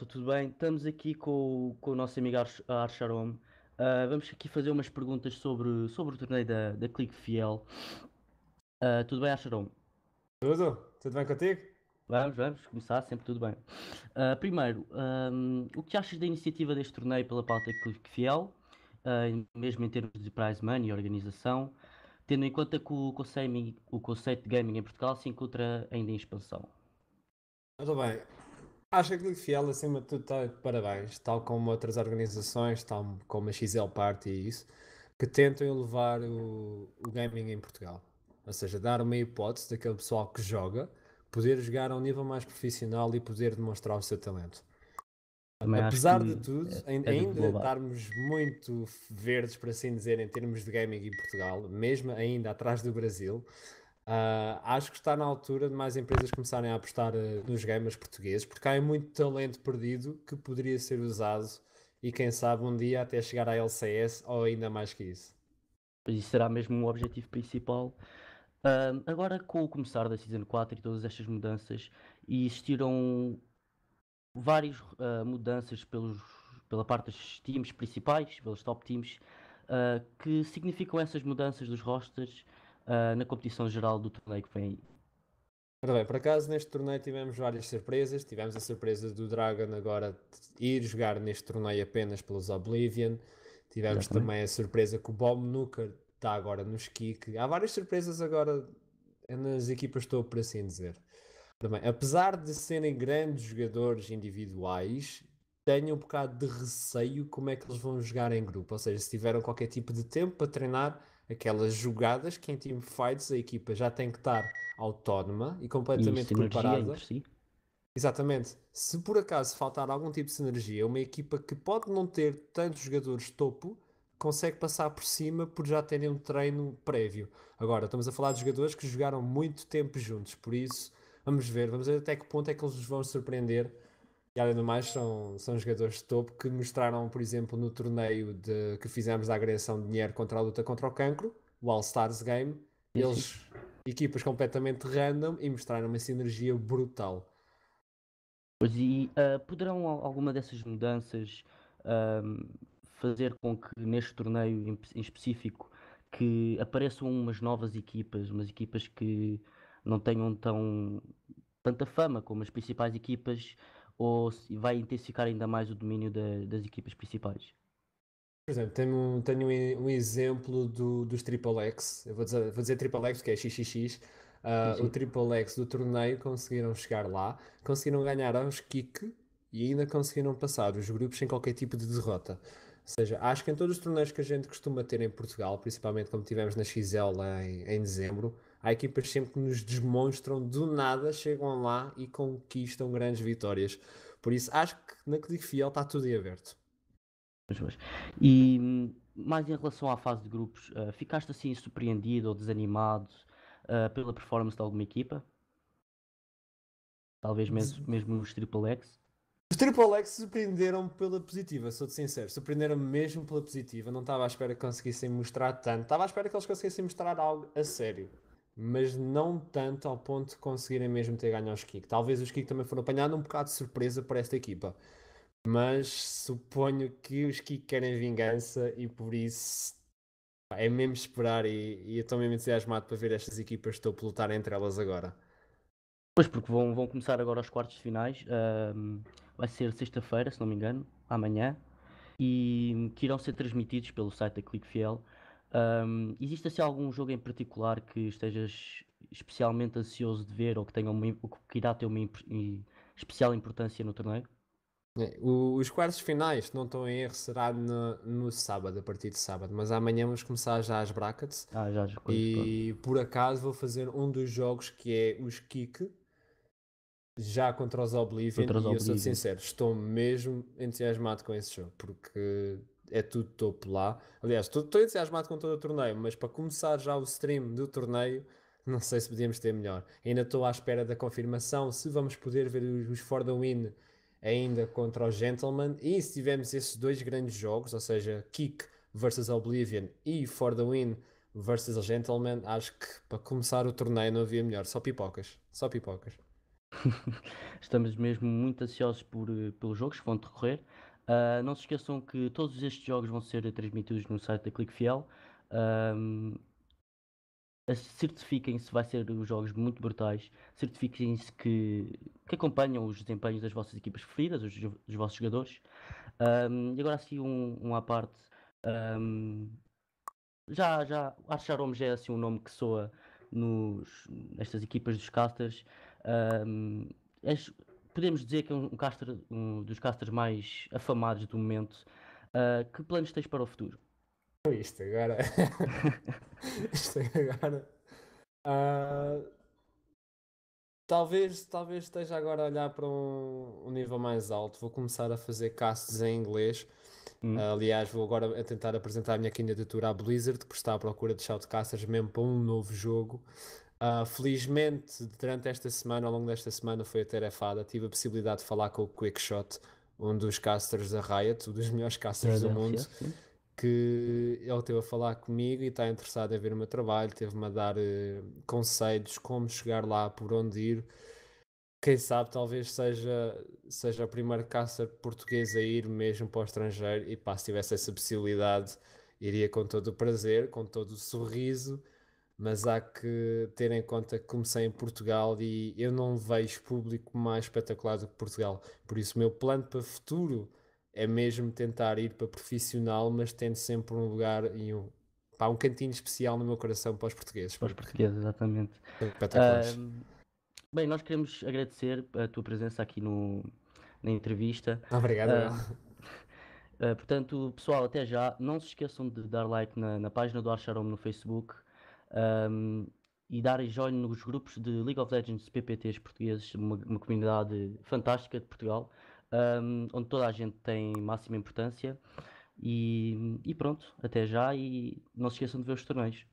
malta, tudo bem? Estamos aqui com, com o nosso amigo Arsharom. Uh, ah, vamos aqui fazer umas perguntas sobre, sobre o torneio da, da Clique Fiel. Uh, tudo bem, Arsharom? Tudo? Tudo bem contigo? Vamos, vamos começar, sempre tudo bem. Uh, primeiro, um, o que achas da iniciativa deste torneio pela pauta Clique Fiel, mesmo em termos de prize money e organização, tendo em conta que o, o conceito de gaming em Portugal se encontra ainda em expansão? tudo bem, Acho que o Fiel, acima de tudo, está de parabéns, tal como outras organizações, tal como a XL Party e isso, que tentam elevar o, o gaming em Portugal. Ou seja, dar uma hipótese daquele pessoal que joga poder jogar a um nível mais profissional e poder demonstrar o seu talento. Também Apesar de tudo, é, é ainda estarmos muito verdes, por assim dizer, em termos de gaming em Portugal, mesmo ainda atrás do Brasil, Uh, acho que está na altura de mais empresas começarem a apostar uh, nos gamers portugueses, porque há muito talento perdido que poderia ser usado e quem sabe um dia até chegar à LCS ou ainda mais que isso. Isso será mesmo o um objetivo principal. Uh, agora, com o começar da Season 4 e todas estas mudanças, e existiram várias mudanças pelos, pela parte dos times principais, pelos top teams, que significam essas mudanças dos rosters uh, na competição geral do torneio que vem aí. bem, por acaso neste torneio tivemos várias surpresas. Tivemos a surpresa do Dragon agora ir jogar neste torneio apenas pelos Oblivion. Tivemos Exatamente. também a surpresa que o Bom Nuker está agora no Skik. Há várias surpresas agora nas equipas estou por assim dizer. Também, apesar de serem grandes jogadores individuais, tenho um bocado de receio como é que eles vão jogar em grupo. Ou seja, se tiveram qualquer tipo de tempo para treinar, aquelas jogadas que em team fights a equipa já tem que estar autónoma e completamente e preparada. Si. Exatamente. Se por acaso faltar algum tipo de sinergia, uma equipa que pode não ter tantos jogadores topo consegue passar por cima por já terem um treino prévio. Agora, estamos a falar de jogadores que jogaram muito tempo juntos, por isso vamos ver, vamos ver até que ponto é que eles vão surpreender e além do mais são, são jogadores de topo que mostraram, por exemplo, no torneio de, que fizemos da agregação de dinheiro contra a luta contra o cancro, o All Stars Game, eles, equipas completamente random, e mostraram uma sinergia brutal. Pois e uh, poderão alguma dessas mudanças uh, fazer com que neste torneio em, em específico que apareçam umas novas equipas, umas equipas que não tenham tão tanta fama como as principais equipas ou se vai intensificar ainda mais o domínio das equipas principais? Por exemplo, tenho, tenho um, um exemplo do, dos Triple X. Eu vou dizer, vou dizer Triple X porque é XXX. Uh, ah, o Triple X do torneio conseguiram chegar lá, conseguiram ganhar aos Kik e ainda conseguiram passar os grupos sem qualquer tipo de derrota. Ou seja, acho que em todos os torneios que a gente costuma ter em Portugal, principalmente como tivemos na XL em, em dezembro, Há equipas sempre que nos demonstram do nada, chegam lá e conquistam grandes vitórias. Por isso, acho que na Clique Fiel está tudo em aberto. E mais em relação à fase de grupos, uh, ficaste assim surpreendido ou desanimado uh, pela performance de alguma equipa? Talvez mesmo, mesmo os Triple X? Os Triple X surpreenderam-me pela positiva, sou-te sincero. Surpreenderam-me mesmo pela positiva. Não estava à espera que conseguissem mostrar tanto. Estava à espera que eles conseguissem mostrar algo a sério mas não tanto ao ponto de conseguirem mesmo ter ganho aos Kik. Talvez os Kik também foram apanhados um bocado de surpresa para esta equipa, mas suponho que os Kik querem vingança e por isso é mesmo esperar e, e eu estou mesmo entusiasmado para ver estas equipas estou a lutar entre elas agora. Pois, porque vão, vão começar agora os quartos de finais, vai ser sexta-feira, se não me engano, amanhã, e que irão ser transmitidos pelo site da ClickFiel. Um, existe assim algum jogo em particular que estejas especialmente ansioso de ver ou que, tenha uma, que irá ter uma imp especial importância no torneio? É, os quartos finais, se não estou em erro, será no, no, sábado, a partir de sábado. Mas amanhã vamos começar já as brackets. Ah, já, já, e por acaso vou fazer um dos jogos que é os Kick, já contra os Oblivion. Contra os e Oblivion. eu sou sincero, estou mesmo entusiasmado com esse jogo, porque é tudo topo lá. Aliás, estou entusiasmado com todo o torneio, mas para começar já o stream do torneio, não sei se podíamos ter melhor. Ainda estou à espera da confirmação se vamos poder ver os, os For the Win ainda contra o Gentleman. E se tivermos esses dois grandes jogos, ou seja, Kick versus Oblivion e For the Win versus o Gentleman, acho que para começar o torneio não havia melhor. Só pipocas. Só pipocas. Estamos mesmo muito ansiosos por, eh, pelos jogos que vão decorrer. Uh, não se esqueçam que todos estes jogos vão ser transmitidos no site da Clique Fiel. certifiquem-se, vai ser os jogos muito brutais. Certifiquem-se que, que acompanham os desempenhos das vossas equipas preferidas, os, os vossos jogadores. e agora, assim, um, um à parte. já, já, Archaromes é assim um nome que soa nos, nestas equipas dos casters podemos dizer que é um, caster, um dos casters mais afamados do momento. Uh, que planos tens para o futuro? Isto agora. Isto agora. Uh, talvez, talvez esteja agora a olhar para um, um, nível mais alto. Vou começar a fazer casts em inglês. Hum. Uh, aliás, vou agora a tentar apresentar a minha candidatura à Blizzard, porque está à procura de shoutcasters mesmo para um novo jogo. Uh, felizmente, durante esta semana, ao longo desta semana, foi atarefada. Tive a possibilidade de falar com o Quickshot, um dos casters da Riot, um dos melhores casters do mundo, que ele esteve a falar comigo e está interessado em ver o meu trabalho, teve-me a dar uh, conselhos, como chegar lá, por onde ir. Quem sabe, talvez seja, seja o primeiro caster português a ir mesmo para o estrangeiro e pá, se tivesse essa possibilidade, iria com todo o prazer, com todo o sorriso mas há que ter em conta que comecei em Portugal e eu não vejo público mais espetacular do que Portugal. Por isso, o meu plano para o futuro é mesmo tentar ir para profissional, mas tendo sempre um lugar e um, pá, um cantinho especial no meu coração para os portugueses. Para os portugueses, exatamente. Espetaculares. bem, nós queremos agradecer a tua presença aqui no, na entrevista. Obrigado. Uh, portanto, pessoal, até já. Não se esqueçam de dar like na, na página do Archarom no Facebook, um, e darem join nos grupos de League of Legends PPTs portugueses, uma, uma comunidade fantástica de Portugal, um, onde toda a gente tem máxima importância. E, e, pronto, até já e não se esqueçam de ver os torneios.